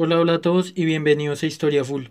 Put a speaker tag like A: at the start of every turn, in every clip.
A: Hola, hola a todos y bienvenidos a Historia Full.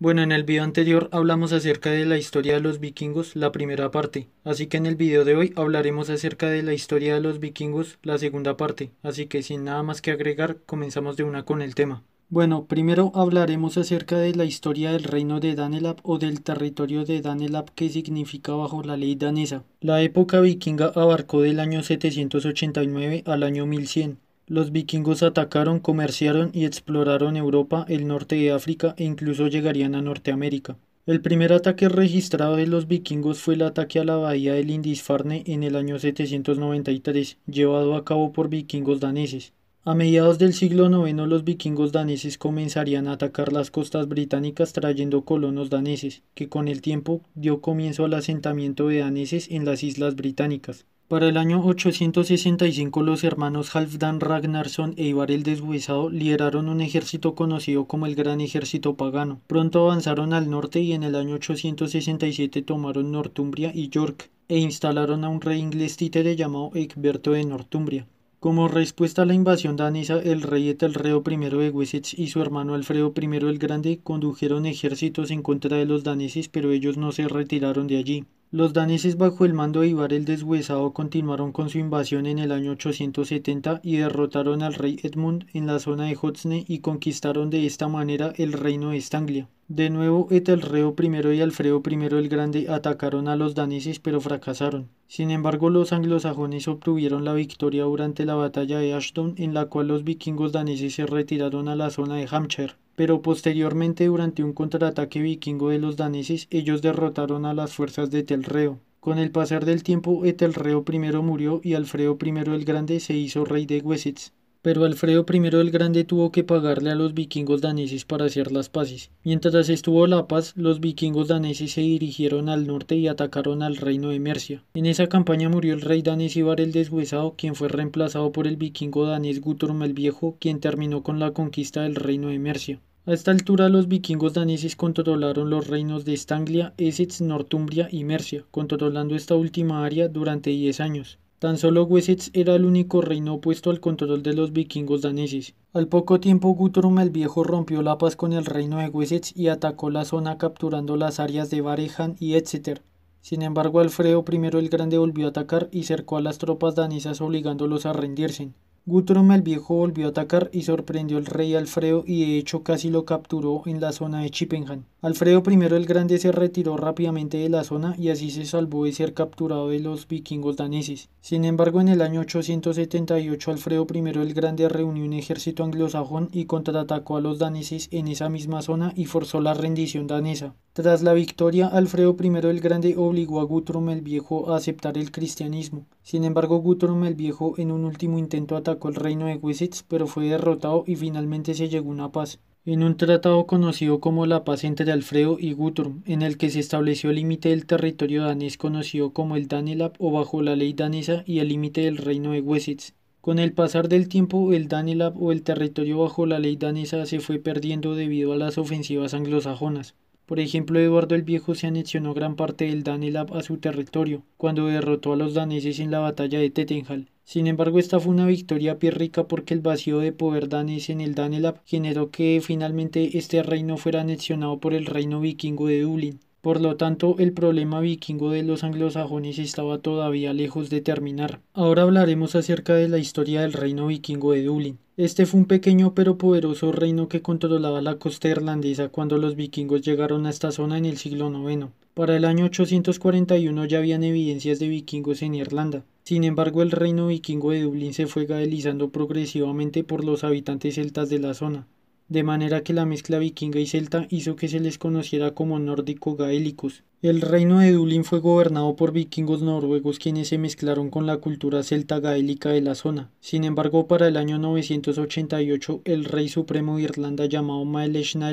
A: Bueno, en el video anterior hablamos acerca de la historia de los vikingos, la primera parte, así que en el video de hoy hablaremos acerca de la historia de los vikingos, la segunda parte, así que sin nada más que agregar, comenzamos de una con el tema. Bueno, primero hablaremos acerca de la historia del reino de Danelab o del territorio de Danelab que significa bajo la ley danesa. La época vikinga abarcó del año 789 al año 1100 los vikingos atacaron, comerciaron y exploraron Europa, el norte de África e incluso llegarían a Norteamérica. El primer ataque registrado de los vikingos fue el ataque a la bahía del Lindisfarne en el año 793, llevado a cabo por vikingos daneses. A mediados del siglo IX los vikingos daneses comenzarían a atacar las costas británicas trayendo colonos daneses, que con el tiempo dio comienzo al asentamiento de daneses en las islas británicas. Para el año 865 los hermanos Halfdan Ragnarsson e Ivar el Desguisado lideraron un ejército conocido como el Gran Ejército Pagano. Pronto avanzaron al norte y en el año 867 tomaron Northumbria y York e instalaron a un rey inglés títere llamado Egberto de Northumbria. Como respuesta a la invasión danesa, el rey Etelredo I de Wessex y su hermano Alfredo I el Grande condujeron ejércitos en contra de los daneses, pero ellos no se retiraron de allí. Los daneses bajo el mando de Ibar el Deshuesado continuaron con su invasión en el año 870 y derrotaron al rey Edmund en la zona de Hotsne y conquistaron de esta manera el reino de Estanglia. De nuevo Etelreo I y Alfredo I el Grande atacaron a los daneses pero fracasaron. Sin embargo los anglosajones obtuvieron la victoria durante la batalla de Ashton en la cual los vikingos daneses se retiraron a la zona de Hampshire pero posteriormente durante un contraataque vikingo de los daneses ellos derrotaron a las fuerzas de Telreo. Con el pasar del tiempo Etelreo I murió y Alfredo I el Grande se hizo rey de Wessex. Pero Alfredo I el Grande tuvo que pagarle a los vikingos daneses para hacer las paces. Mientras estuvo la paz, los vikingos daneses se dirigieron al norte y atacaron al reino de Mercia. En esa campaña murió el rey danés Ibar el Deshuesado, quien fue reemplazado por el vikingo danés Guthrum el Viejo, quien terminó con la conquista del reino de Mercia. A esta altura los vikingos daneses controlaron los reinos de Estanglia, Essex, Northumbria y Mercia, controlando esta última área durante 10 años. Tan solo Wessex era el único reino opuesto al control de los vikingos daneses. Al poco tiempo Guthrum el Viejo rompió la paz con el reino de Wessex y atacó la zona capturando las áreas de Varejan y Exeter. Sin embargo, Alfredo I el Grande volvió a atacar y cercó a las tropas danesas obligándolos a rendirse. Guthrum el Viejo volvió a atacar y sorprendió al rey Alfredo y de hecho casi lo capturó en la zona de Chippenham. Alfredo I el Grande se retiró rápidamente de la zona y así se salvó de ser capturado de los vikingos daneses. Sin embargo, en el año 878 Alfredo I el Grande reunió un ejército anglosajón y contraatacó a los daneses en esa misma zona y forzó la rendición danesa. Tras la victoria, Alfredo I el Grande obligó a Guthrum el Viejo a aceptar el cristianismo. Sin embargo, Guthrum el Viejo en un último intento atacó el reino de Wessex, pero fue derrotado y finalmente se llegó a una paz en un tratado conocido como la paz entre Alfredo y Guthrum, en el que se estableció el límite del territorio danés conocido como el Danelab o bajo la ley danesa y el límite del reino de Wessex. Con el pasar del tiempo, el Danelab o el territorio bajo la ley danesa se fue perdiendo debido a las ofensivas anglosajonas. Por ejemplo, Eduardo el Viejo se anexionó gran parte del Danelab a su territorio, cuando derrotó a los daneses en la batalla de Tettenhall. Sin embargo, esta fue una victoria pírrica porque el vacío de poder danés en el Danelab generó que finalmente este reino fuera anexionado por el reino vikingo de Dublín. Por lo tanto, el problema vikingo de los anglosajones estaba todavía lejos de terminar. Ahora hablaremos acerca de la historia del reino vikingo de Dublín. Este fue un pequeño pero poderoso reino que controlaba la costa irlandesa cuando los vikingos llegaron a esta zona en el siglo IX. Para el año 841 ya habían evidencias de vikingos en Irlanda. Sin embargo, el reino vikingo de Dublín se fue galizando progresivamente por los habitantes celtas de la zona de manera que la mezcla vikinga y celta hizo que se les conociera como nórdico gaélicos. El reino de Dublín fue gobernado por vikingos noruegos quienes se mezclaron con la cultura celta gaélica de la zona. Sin embargo, para el año 988, el rey supremo de Irlanda llamado Mac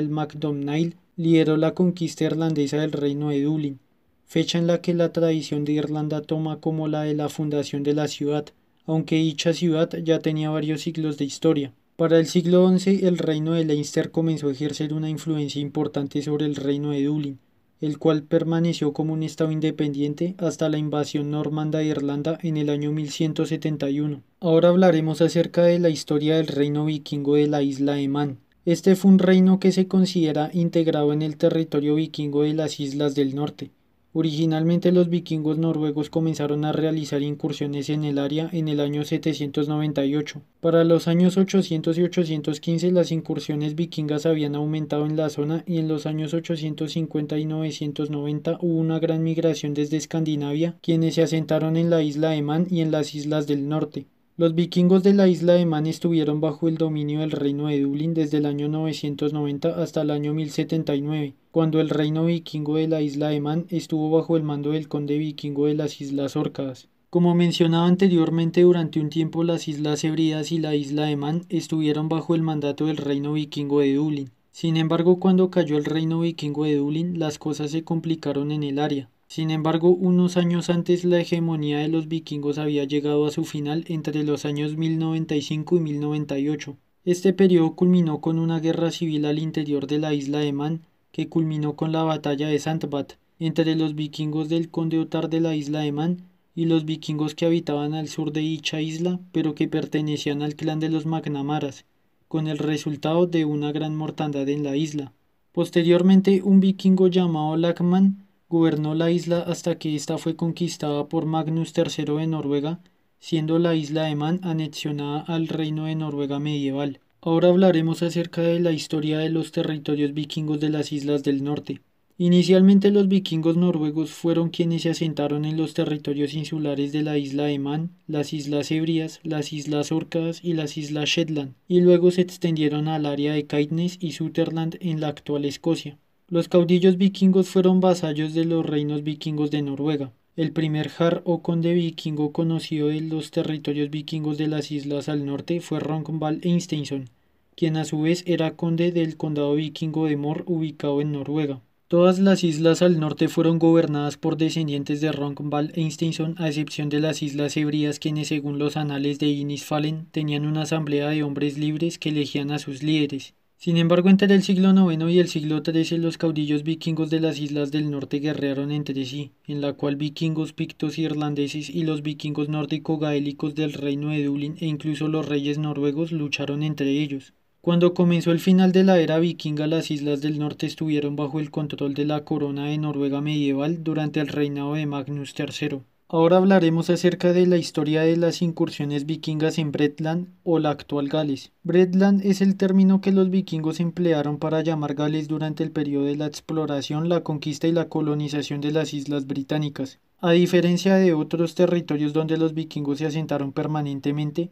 A: MacDonnail lideró la conquista irlandesa del reino de Dublín, fecha en la que la tradición de Irlanda toma como la de la fundación de la ciudad, aunque dicha ciudad ya tenía varios siglos de historia. Para el siglo XI, el reino de Leinster comenzó a ejercer una influencia importante sobre el reino de Dublín, el cual permaneció como un estado independiente hasta la invasión normanda de Irlanda en el año 1171. Ahora hablaremos acerca de la historia del reino vikingo de la isla de Man. Este fue un reino que se considera integrado en el territorio vikingo de las islas del norte, Originalmente los vikingos noruegos comenzaron a realizar incursiones en el área en el año 798. Para los años 800 y 815 las incursiones vikingas habían aumentado en la zona y en los años 850 y 990 hubo una gran migración desde Escandinavia, quienes se asentaron en la isla de Man y en las islas del norte. Los vikingos de la isla de Man estuvieron bajo el dominio del reino de Dublín desde el año 990 hasta el año 1079 cuando el reino vikingo de la isla de Man estuvo bajo el mando del conde vikingo de las Islas Orcadas. Como mencionaba anteriormente, durante un tiempo las Islas Hebridas y la isla de Man estuvieron bajo el mandato del reino vikingo de Dublín. Sin embargo, cuando cayó el reino vikingo de Dublín, las cosas se complicaron en el área. Sin embargo, unos años antes la hegemonía de los vikingos había llegado a su final entre los años 1095 y 1098. Este periodo culminó con una guerra civil al interior de la isla de Man, que culminó con la batalla de Sandbat entre los vikingos del conde Otar de la isla de Man y los vikingos que habitaban al sur de dicha isla, pero que pertenecían al clan de los Magnamaras, con el resultado de una gran mortandad en la isla. Posteriormente, un vikingo llamado Lagman gobernó la isla hasta que ésta fue conquistada por Magnus III de Noruega, siendo la isla de Man anexionada al reino de Noruega medieval. Ahora hablaremos acerca de la historia de los territorios vikingos de las islas del norte. Inicialmente los vikingos noruegos fueron quienes se asentaron en los territorios insulares de la isla de Man, las islas Hebrías, las islas Orcadas y las islas Shetland, y luego se extendieron al área de Caithness y Sutherland en la actual Escocia. Los caudillos vikingos fueron vasallos de los reinos vikingos de Noruega el primer jar o conde vikingo conocido de los territorios vikingos de las islas al norte fue Roncvald Einsteinson, quien a su vez era conde del condado vikingo de Mor ubicado en Noruega. Todas las islas al norte fueron gobernadas por descendientes de Roncvald Einsteinson, a excepción de las islas hebrías, quienes, según los anales de Innisfallen, tenían una asamblea de hombres libres que elegían a sus líderes. Sin embargo, entre el siglo IX y el siglo XIII los caudillos vikingos de las islas del norte guerrearon entre sí, en la cual vikingos pictos irlandeses y los vikingos nórdico-gaélicos del reino de Dublín e incluso los reyes noruegos lucharon entre ellos. Cuando comenzó el final de la era vikinga, las islas del norte estuvieron bajo el control de la corona de Noruega medieval durante el reinado de Magnus III. Ahora hablaremos acerca de la historia de las incursiones vikingas en Bretland o la actual Gales. Bretland es el término que los vikingos emplearon para llamar Gales durante el periodo de la exploración, la conquista y la colonización de las islas británicas. A diferencia de otros territorios donde los vikingos se asentaron permanentemente,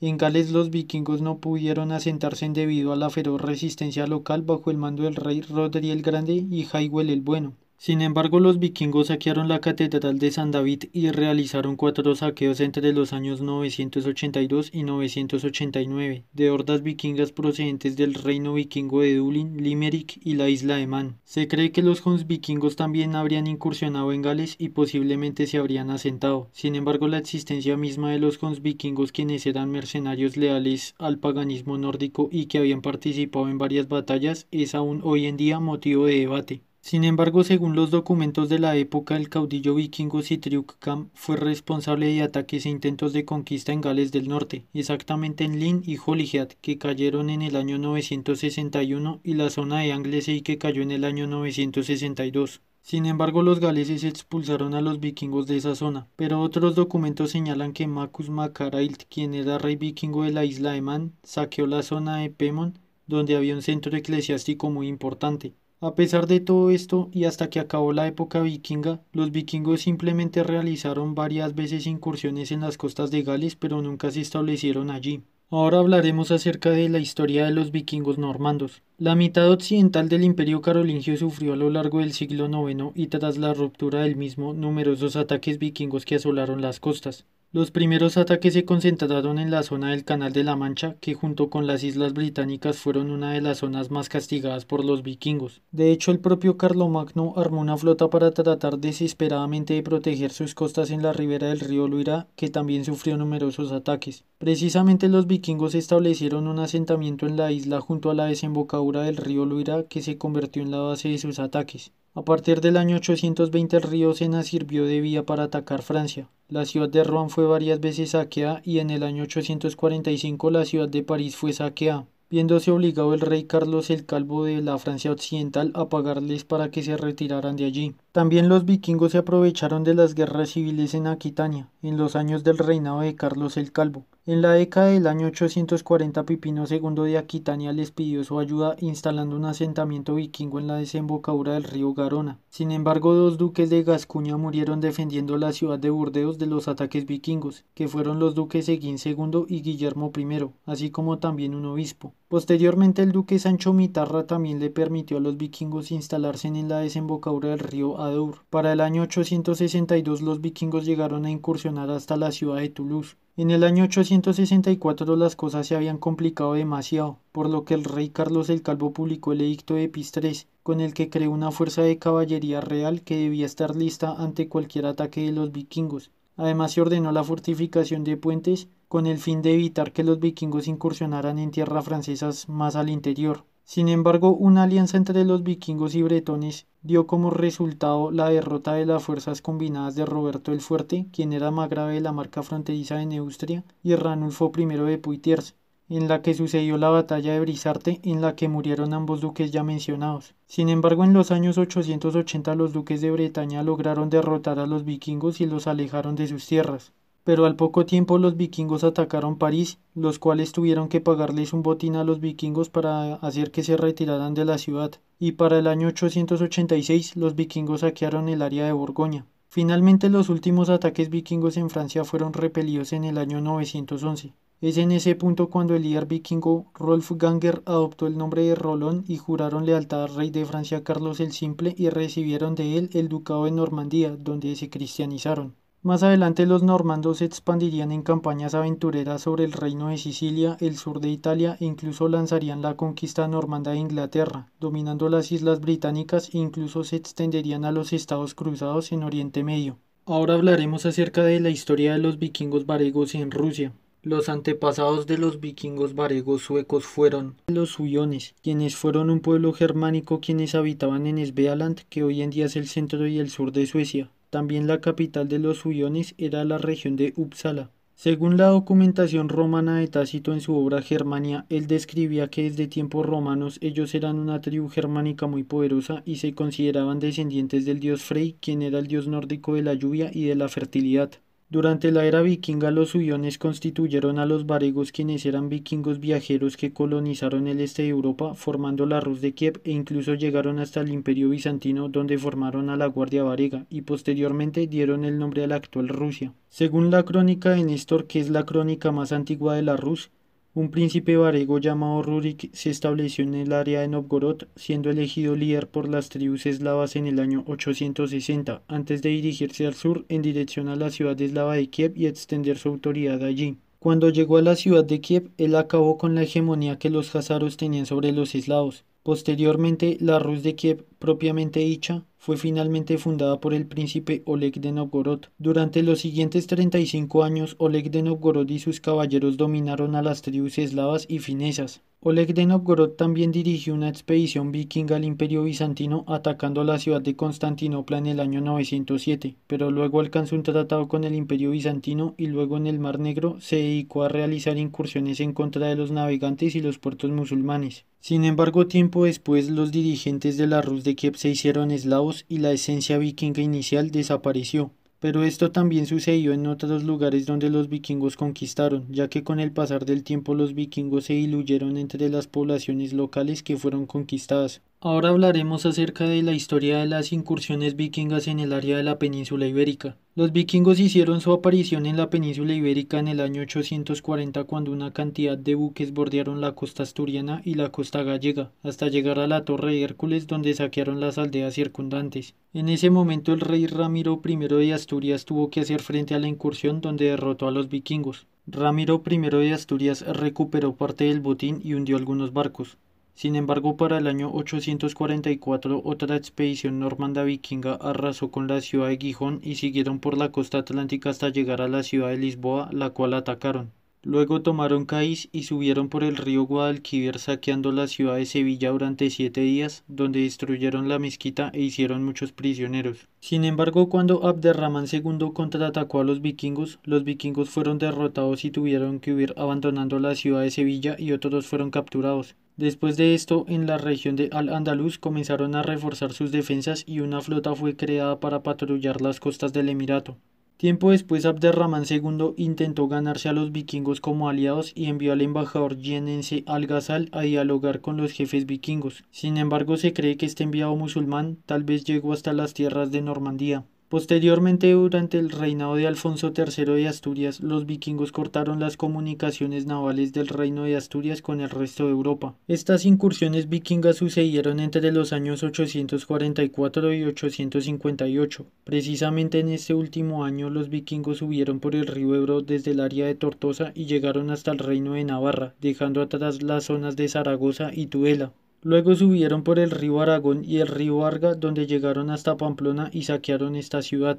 A: en Gales los vikingos no pudieron asentarse debido a la feroz resistencia local bajo el mando del rey Rodri el Grande y Highwell el Bueno. Sin embargo, los vikingos saquearon la catedral de San David y realizaron cuatro saqueos entre los años 982 y 989 de hordas vikingas procedentes del reino vikingo de Dublín, Limerick y la isla de Man. Se cree que los vikingos también habrían incursionado en Gales y posiblemente se habrían asentado. Sin embargo, la existencia misma de los vikingos quienes eran mercenarios leales al paganismo nórdico y que habían participado en varias batallas es aún hoy en día motivo de debate. Sin embargo, según los documentos de la época, el caudillo vikingo Sitriucam fue responsable de ataques e intentos de conquista en Gales del Norte, exactamente en Lynn y Holyhead, que cayeron en el año 961, y la zona de Anglesey, que cayó en el año 962. Sin embargo, los galeses expulsaron a los vikingos de esa zona, pero otros documentos señalan que Macus Macarailt, quien era rey vikingo de la isla de Man, saqueó la zona de Pemon, donde había un centro eclesiástico muy importante. A pesar de todo esto, y hasta que acabó la época vikinga, los vikingos simplemente realizaron varias veces incursiones en las costas de Gales, pero nunca se establecieron allí. Ahora hablaremos acerca de la historia de los vikingos normandos. La mitad occidental del imperio carolingio sufrió a lo largo del siglo IX y tras la ruptura del mismo numerosos ataques vikingos que asolaron las costas. Los primeros ataques se concentraron en la zona del Canal de la Mancha, que junto con las islas británicas fueron una de las zonas más castigadas por los vikingos. De hecho, el propio Carlomagno armó una flota para tratar desesperadamente de proteger sus costas en la ribera del río Luira, que también sufrió numerosos ataques. Precisamente los vikingos establecieron un asentamiento en la isla junto a la desembocadura del río Luira, que se convirtió en la base de sus ataques. A partir del año 820 el río Sena sirvió de vía para atacar Francia. La ciudad de Rouen fue varias veces saqueada y en el año 845 la ciudad de París fue saqueada, viéndose obligado el rey Carlos el Calvo de la Francia Occidental a pagarles para que se retiraran de allí. También los vikingos se aprovecharon de las guerras civiles en Aquitania, en los años del reinado de Carlos el Calvo. En la década del año 840 Pipino II de Aquitania les pidió su ayuda instalando un asentamiento vikingo en la desembocadura del río Garona. Sin embargo, dos duques de Gascuña murieron defendiendo la ciudad de Burdeos de los ataques vikingos, que fueron los duques Seguín II y Guillermo I, así como también un obispo. Posteriormente el duque Sancho Mitarra también le permitió a los vikingos instalarse en la desembocadura del río Adour. Para el año 862 los vikingos llegaron a incursionar hasta la ciudad de Toulouse. En el año 864 las cosas se habían complicado demasiado, por lo que el rey Carlos el Calvo publicó el edicto de Pistres, con el que creó una fuerza de caballería real que debía estar lista ante cualquier ataque de los vikingos. Además se ordenó la fortificación de puentes con el fin de evitar que los vikingos incursionaran en tierras francesas más al interior. Sin embargo, una alianza entre los vikingos y bretones dio como resultado la derrota de las fuerzas combinadas de Roberto el Fuerte, quien era grave de la marca fronteriza de Neustria, y Ranulfo I de Poitiers, en la que sucedió la batalla de Brisarte, en la que murieron ambos duques ya mencionados. Sin embargo, en los años 880 los duques de Bretaña lograron derrotar a los vikingos y los alejaron de sus tierras pero al poco tiempo los vikingos atacaron París, los cuales tuvieron que pagarles un botín a los vikingos para hacer que se retiraran de la ciudad, y para el año 886 los vikingos saquearon el área de Borgoña. Finalmente los últimos ataques vikingos en Francia fueron repelidos en el año 911. Es en ese punto cuando el líder vikingo Rolf Ganger adoptó el nombre de Rolón y juraron lealtad al rey de Francia Carlos el Simple y recibieron de él el ducado de Normandía, donde se cristianizaron. Más adelante los normandos se expandirían en campañas aventureras sobre el reino de Sicilia, el sur de Italia e incluso lanzarían la conquista normanda de Inglaterra, dominando las islas británicas e incluso se extenderían a los estados cruzados en Oriente Medio. Ahora hablaremos acerca de la historia de los vikingos varegos en Rusia. Los antepasados de los vikingos varegos suecos fueron los suyones, quienes fueron un pueblo germánico quienes habitaban en Svealand, que hoy en día es el centro y el sur de Suecia. También la capital de los huiones era la región de Upsala. Según la documentación romana de Tácito en su obra Germania, él describía que desde tiempos romanos ellos eran una tribu germánica muy poderosa y se consideraban descendientes del dios Frey, quien era el dios nórdico de la lluvia y de la fertilidad. Durante la era vikinga los huiones constituyeron a los varegos quienes eran vikingos viajeros que colonizaron el este de Europa formando la Rus de Kiev e incluso llegaron hasta el imperio bizantino donde formaron a la Guardia Varega y posteriormente dieron el nombre a la actual Rusia. Según la crónica de Néstor, que es la crónica más antigua de la Rus, un príncipe varego llamado Rurik se estableció en el área de Novgorod, siendo elegido líder por las tribus eslavas en el año 860, antes de dirigirse al sur en dirección a la ciudad eslava de Kiev y extender su autoridad allí. Cuando llegó a la ciudad de Kiev, él acabó con la hegemonía que los hazaros tenían sobre los eslavos. Posteriormente, la Rus de Kiev propiamente dicha fue finalmente fundada por el príncipe Oleg de Novgorod. Durante los siguientes 35 años, Oleg de Novgorod y sus caballeros dominaron a las tribus eslavas y finesas, Oleg de Novgorod también dirigió una expedición vikinga al imperio bizantino atacando la ciudad de Constantinopla en el año 907, pero luego alcanzó un tratado con el imperio bizantino y luego en el Mar Negro se dedicó a realizar incursiones en contra de los navegantes y los puertos musulmanes. Sin embargo, tiempo después los dirigentes de la Rus de Kiev se hicieron eslavos y la esencia vikinga inicial desapareció. Pero esto también sucedió en otros lugares donde los vikingos conquistaron, ya que con el pasar del tiempo los vikingos se diluyeron entre las poblaciones locales que fueron conquistadas. Ahora hablaremos acerca de la historia de las incursiones vikingas en el área de la península ibérica. Los vikingos hicieron su aparición en la península ibérica en el año 840 cuando una cantidad de buques bordearon la costa asturiana y la costa gallega, hasta llegar a la Torre de Hércules donde saquearon las aldeas circundantes. En ese momento el rey Ramiro I de Asturias tuvo que hacer frente a la incursión donde derrotó a los vikingos. Ramiro I de Asturias recuperó parte del botín y hundió algunos barcos. Sin embargo, para el año 844 otra expedición normanda vikinga arrasó con la ciudad de Gijón y siguieron por la costa atlántica hasta llegar a la ciudad de Lisboa, la cual atacaron. Luego tomaron Cádiz y subieron por el río Guadalquivir saqueando la ciudad de Sevilla durante siete días, donde destruyeron la mezquita e hicieron muchos prisioneros. Sin embargo, cuando Abderramán II contraatacó a los vikingos, los vikingos fueron derrotados y tuvieron que huir abandonando la ciudad de Sevilla y otros fueron capturados. Después de esto, en la región de Al-Andalus comenzaron a reforzar sus defensas y una flota fue creada para patrullar las costas del Emirato. Tiempo después, Abderrahman II intentó ganarse a los vikingos como aliados y envió al embajador yenense Al-Ghazal a dialogar con los jefes vikingos. Sin embargo, se cree que este enviado musulmán tal vez llegó hasta las tierras de Normandía. Posteriormente, durante el reinado de Alfonso III de Asturias, los vikingos cortaron las comunicaciones navales del reino de Asturias con el resto de Europa. Estas incursiones vikingas sucedieron entre los años 844 y 858. Precisamente en este último año los vikingos subieron por el río Ebro desde el área de Tortosa y llegaron hasta el reino de Navarra, dejando atrás las zonas de Zaragoza y Tudela. Luego subieron por el río Aragón y el río Arga, donde llegaron hasta Pamplona y saquearon esta ciudad.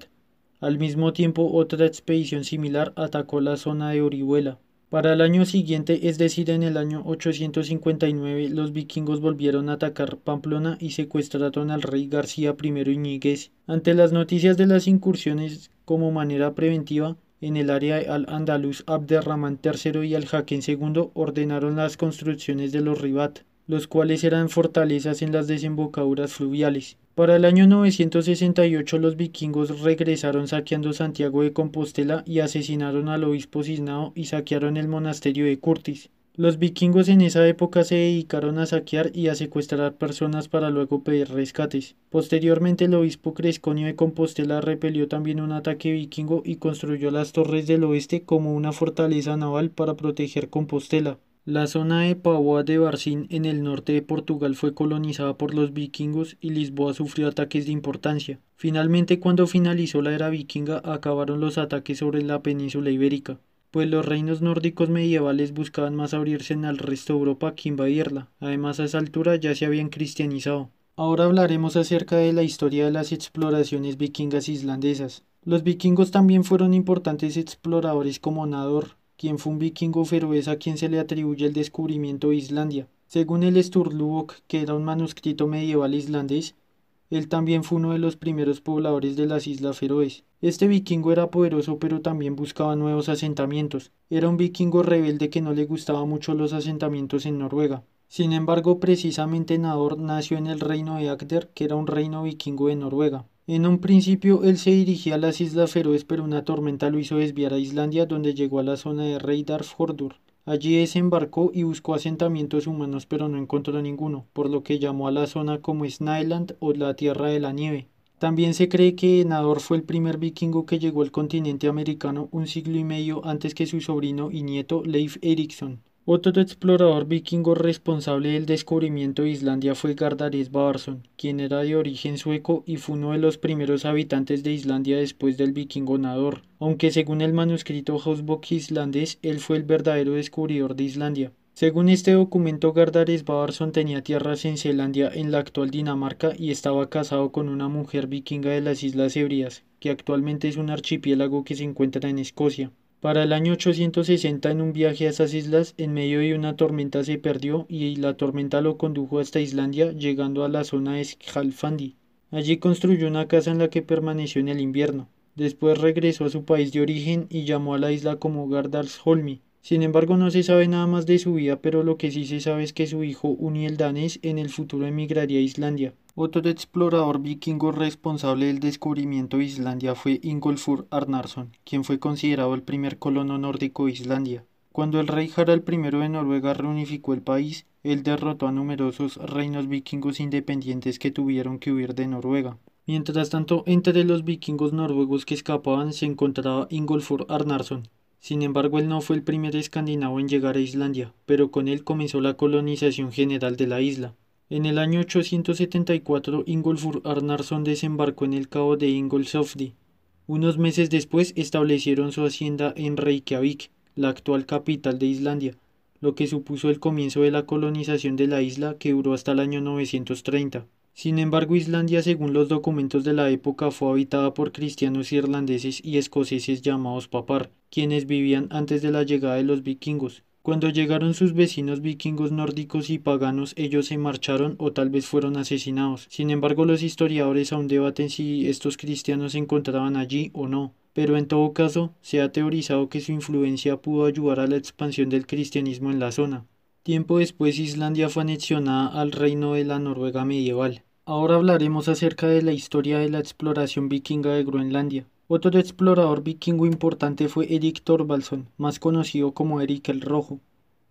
A: Al mismo tiempo, otra expedición similar atacó la zona de Orihuela. Para el año siguiente, es decir, en el año 859, los vikingos volvieron a atacar Pamplona y secuestraron al rey García I Iñiguez. Ante las noticias de las incursiones como manera preventiva, en el área al andaluz Abderramán III y al Jaquén II ordenaron las construcciones de los Ribat los cuales eran fortalezas en las desembocaduras fluviales. Para el año 968 los vikingos regresaron saqueando Santiago de Compostela y asesinaron al obispo Cisnao y saquearon el monasterio de Curtis. Los vikingos en esa época se dedicaron a saquear y a secuestrar personas para luego pedir rescates. Posteriormente el obispo Cresconio de Compostela repelió también un ataque vikingo y construyó las torres del oeste como una fortaleza naval para proteger Compostela. La zona de Póvoa de Barcín en el norte de Portugal fue colonizada por los vikingos y Lisboa sufrió ataques de importancia. Finalmente, cuando finalizó la era vikinga, acabaron los ataques sobre la península ibérica, pues los reinos nórdicos medievales buscaban más abrirse en al resto de Europa que invadirla. Además, a esa altura ya se habían cristianizado. Ahora hablaremos acerca de la historia de las exploraciones vikingas islandesas. Los vikingos también fueron importantes exploradores como Nador, quien fue un vikingo feroz a quien se le atribuye el descubrimiento de Islandia. Según el Sturlubok, que era un manuscrito medieval islandés, él también fue uno de los primeros pobladores de las Islas Feroes. Este vikingo era poderoso pero también buscaba nuevos asentamientos. Era un vikingo rebelde que no le gustaba mucho los asentamientos en Noruega. Sin embargo, precisamente Nador nació en el reino de Agder, que era un reino vikingo de Noruega. En un principio él se dirigía a las Islas Feroes, pero una tormenta lo hizo desviar a Islandia, donde llegó a la zona de Reidar Allí desembarcó y buscó asentamientos humanos, pero no encontró ninguno, por lo que llamó a la zona como Snyland o la Tierra de la Nieve. También se cree que Nador fue el primer vikingo que llegó al continente americano un siglo y medio antes que su sobrino y nieto Leif Erikson. Otro explorador vikingo responsable del descubrimiento de Islandia fue Gardaris Barson, quien era de origen sueco y fue uno de los primeros habitantes de Islandia después del vikingo Nador, aunque según el manuscrito Hausbock islandés, él fue el verdadero descubridor de Islandia. Según este documento, Gardaris Barson tenía tierras en Zelandia, en la actual Dinamarca, y estaba casado con una mujer vikinga de las Islas Ebrias, que actualmente es un archipiélago que se encuentra en Escocia. Para el año 860 en un viaje a esas islas, en medio de una tormenta se perdió y la tormenta lo condujo hasta Islandia, llegando a la zona de Skjalfandi. Allí construyó una casa en la que permaneció en el invierno. Después regresó a su país de origen y llamó a la isla como Gardarsholmi. Sin embargo, no se sabe nada más de su vida, pero lo que sí se sabe es que su hijo Uniel danés en el futuro emigraría a Islandia. Otro explorador vikingo responsable del descubrimiento de Islandia fue Ingolfur Arnarsson, quien fue considerado el primer colono nórdico de Islandia. Cuando el rey Harald I de Noruega reunificó el país, él derrotó a numerosos reinos vikingos independientes que tuvieron que huir de Noruega. Mientras tanto, entre los vikingos noruegos que escapaban se encontraba Ingolfur Arnarsson, sin embargo, él no fue el primer escandinavo en llegar a Islandia, pero con él comenzó la colonización general de la isla. En el año 874, Ingolfur Arnarson desembarcó en el cabo de Ingolsofdi. Unos meses después establecieron su hacienda en Reykjavik, la actual capital de Islandia, lo que supuso el comienzo de la colonización de la isla que duró hasta el año 930. Sin embargo, Islandia, según los documentos de la época, fue habitada por cristianos irlandeses y escoceses llamados papar, quienes vivían antes de la llegada de los vikingos. Cuando llegaron sus vecinos vikingos nórdicos y paganos, ellos se marcharon o tal vez fueron asesinados. Sin embargo, los historiadores aún debaten si estos cristianos se encontraban allí o no pero en todo caso se ha teorizado que su influencia pudo ayudar a la expansión del cristianismo en la zona. Tiempo después Islandia fue anexionada al reino de la Noruega medieval. Ahora hablaremos acerca de la historia de la exploración vikinga de Groenlandia. Otro explorador vikingo importante fue Erik Thorvaldsson, más conocido como Erik el Rojo.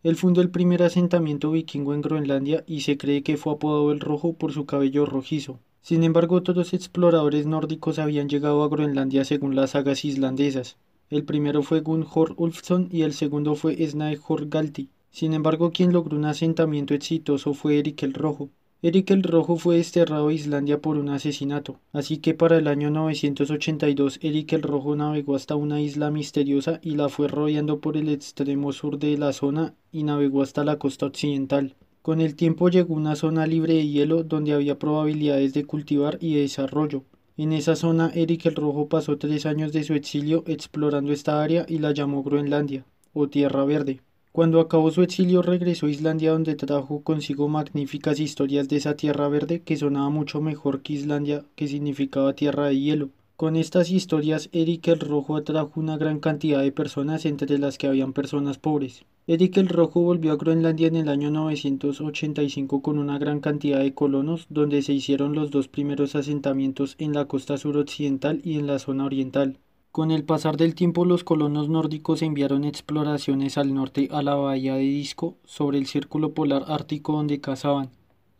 A: Él fundó el primer asentamiento vikingo en Groenlandia y se cree que fue apodado el Rojo por su cabello rojizo. Sin embargo, todos los exploradores nórdicos habían llegado a Groenlandia según las sagas islandesas. El primero fue Gunnhor Ulfsson y el segundo fue Snaehor Galti. Sin embargo, quien logró un asentamiento exitoso fue Erik el Rojo. Erik el Rojo fue desterrado a Islandia por un asesinato, así que para el año 982 Erik el Rojo navegó hasta una isla misteriosa y la fue rodeando por el extremo sur de la zona y navegó hasta la costa occidental. Con el tiempo llegó a una zona libre de hielo donde había probabilidades de cultivar y de desarrollo. En esa zona Erik el Rojo pasó tres años de su exilio explorando esta área y la llamó Groenlandia, o Tierra Verde. Cuando acabó su exilio regresó a Islandia donde trajo consigo magníficas historias de esa tierra verde que sonaba mucho mejor que Islandia, que significaba tierra de hielo. Con estas historias Eric el Rojo atrajo una gran cantidad de personas entre las que habían personas pobres. Eric el Rojo volvió a Groenlandia en el año 985 con una gran cantidad de colonos donde se hicieron los dos primeros asentamientos en la costa suroccidental y en la zona oriental. Con el pasar del tiempo los colonos nórdicos enviaron exploraciones al norte a la bahía de Disco sobre el círculo polar ártico donde cazaban.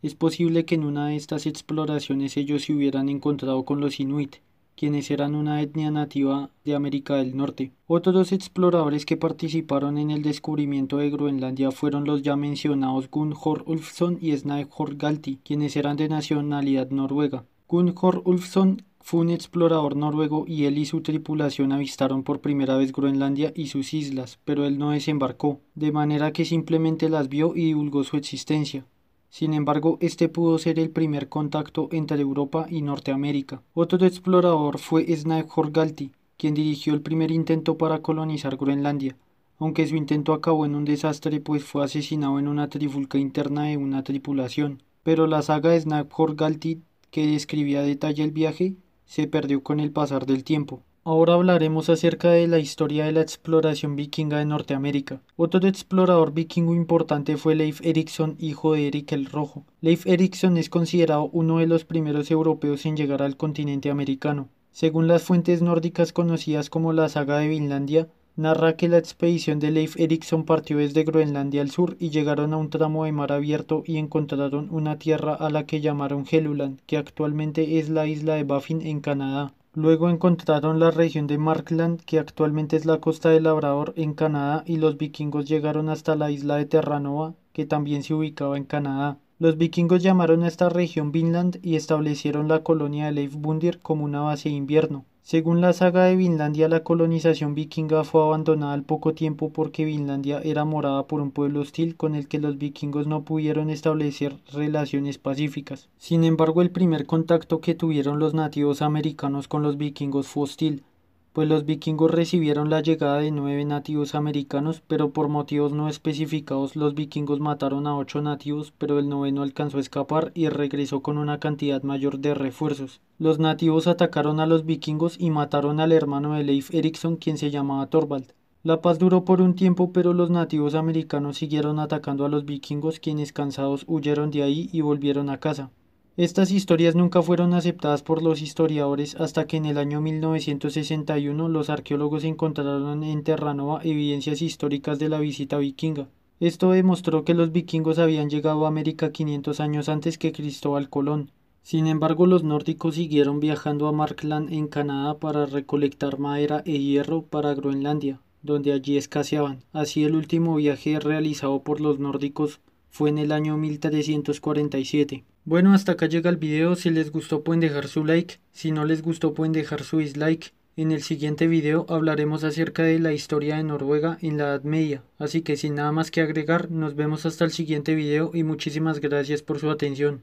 A: Es posible que en una de estas exploraciones ellos se hubieran encontrado con los inuit, quienes eran una etnia nativa de América del Norte. Otros exploradores que participaron en el descubrimiento de Groenlandia fueron los ya mencionados Hor Ulfsson y snækk-hor Galti, quienes eran de nacionalidad noruega. Gunnhor Ulfsson fue un explorador noruego y él y su tripulación avistaron por primera vez Groenlandia y sus islas, pero él no desembarcó, de manera que simplemente las vio y divulgó su existencia. Sin embargo, este pudo ser el primer contacto entre Europa y Norteamérica. Otro explorador fue Snæbjörn Galti, quien dirigió el primer intento para colonizar Groenlandia, aunque su intento acabó en un desastre pues fue asesinado en una trifulca interna de una tripulación. Pero la saga de Snæbjörn que describía a detalle el viaje, se perdió con el pasar del tiempo. Ahora hablaremos acerca de la historia de la exploración vikinga de Norteamérica. Otro explorador vikingo importante fue Leif Erikson, hijo de Erik el Rojo. Leif Erikson es considerado uno de los primeros europeos en llegar al continente americano. Según las fuentes nórdicas conocidas como la saga de Vinlandia, narra que la expedición de Leif Erikson partió desde Groenlandia al sur y llegaron a un tramo de mar abierto y encontraron una tierra a la que llamaron Helluland, que actualmente es la isla de Baffin en Canadá. Luego encontraron la región de Markland, que actualmente es la costa de Labrador en Canadá, y los vikingos llegaron hasta la isla de Terranova, que también se ubicaba en Canadá. Los vikingos llamaron a esta región Vinland y establecieron la colonia de Leif Bundir como una base de invierno. Según la saga de Vinlandia, la colonización vikinga fue abandonada al poco tiempo porque Vinlandia era morada por un pueblo hostil con el que los vikingos no pudieron establecer relaciones pacíficas. Sin embargo, el primer contacto que tuvieron los nativos americanos con los vikingos fue hostil, pues los vikingos recibieron la llegada de nueve nativos americanos, pero por motivos no especificados los vikingos mataron a ocho nativos, pero el noveno alcanzó a escapar y regresó con una cantidad mayor de refuerzos. Los nativos atacaron a los vikingos y mataron al hermano de Leif Erikson, quien se llamaba Thorvald. La paz duró por un tiempo, pero los nativos americanos siguieron atacando a los vikingos, quienes cansados huyeron de ahí y volvieron a casa. Estas historias nunca fueron aceptadas por los historiadores hasta que en el año 1961 los arqueólogos encontraron en Terranova evidencias históricas de la visita vikinga. Esto demostró que los vikingos habían llegado a América 500 años antes que Cristóbal Colón. Sin embargo, los nórdicos siguieron viajando a Markland en Canadá para recolectar madera e hierro para Groenlandia, donde allí escaseaban. Así el último viaje realizado por los nórdicos fue en el año 1347. Bueno, hasta acá llega el video, si les gustó pueden dejar su like, si no les gustó pueden dejar su dislike. En el siguiente video hablaremos acerca de la historia de Noruega en la Edad Media, así que sin nada más que agregar, nos vemos hasta el siguiente video y muchísimas gracias por su atención.